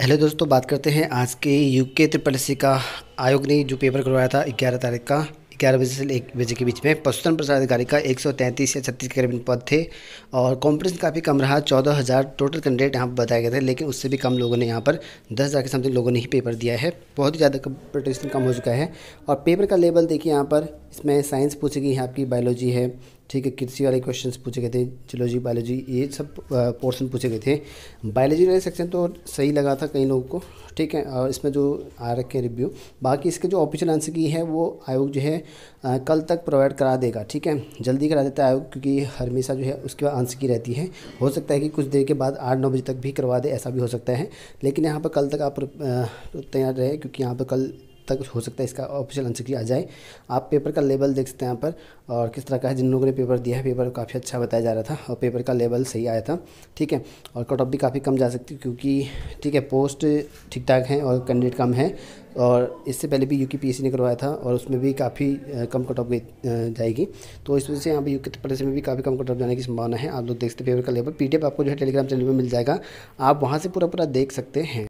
hello दोस्तों बात करते हैं आज के यूके ट्रिपल सी का आयोग ने जो पेपर करवाया था ग्यारह तारीख का ग्यारह बजे से एक बजे के बीच में पशुधन प्रसार अधिकारी का 133 या छत्तीस के करीब पद थे और कॉम्पिटिशन काफ़ी कम रहा चौदह हज़ार टोटल कैंडिडेट यहाँ पर बताए गए थे लेकिन उससे भी कम लोगों ने यहाँ पर दस हज़ार के समथिंग लोगों ने ही पेपर दिया है बहुत ही ज़्यादा कंपटिशन कम हो चुका है और पेपर का लेवल देखिए यहाँ पर इसमें साइंस पूछेगी यहाँ आपकी बायोलॉजी है ठीक है कृषि वाले क्वेश्चंस पूछे गए थे जियोलॉजी बायोलॉजी ये सब पोर्शन पूछे गए थे बायोलॉजी वाले सेक्शन तो सही लगा था कई लोगों को ठीक है और इसमें जो आ रखे हैं रिव्यू बाकी इसके जो ऑफिशियल आंसर की है वो आयोग जो है आ, कल तक प्रोवाइड करा देगा ठीक है जल्दी करा देता है आयोग क्योंकि हमेशा जो है उसके बाद आंसर की रहती है हो सकता है कि कुछ देर के बाद आठ नौ बजे तक भी करवा दे ऐसा भी हो सकता है लेकिन यहाँ पर कल तक आप तैयार रहे क्योंकि यहाँ पर कल तक हो सकता है इसका ऑफिशियल आंसर की आ जाए आप पेपर का लेवल देख सकते हैं यहाँ पर और किस तरह का है जिन लोगों ने पेपर दिया है पेपर काफ़ी अच्छा बताया जा रहा था और पेपर का लेवल सही आया था ठीक है और कट ऑफ भी काफ़ी कम जा सकती है क्योंकि ठीक है पोस्ट ठीक ठाक हैं और कैंडिडेट कम है और इससे पहले भी यू की ने करवाया था और उसमें भी काफ़ी कम कट ऑफ जाएगी तो इस वजह से यहाँ पर यू के में भी काफ़ी कम कट ऑफ जाने की संभावना है आप लोग देख सकते हैं पेपर का लेवल पी आपको जो है टेलीग्राम चैनल पर मिल जाएगा आप वहाँ से पूरा पूरा देख सकते हैं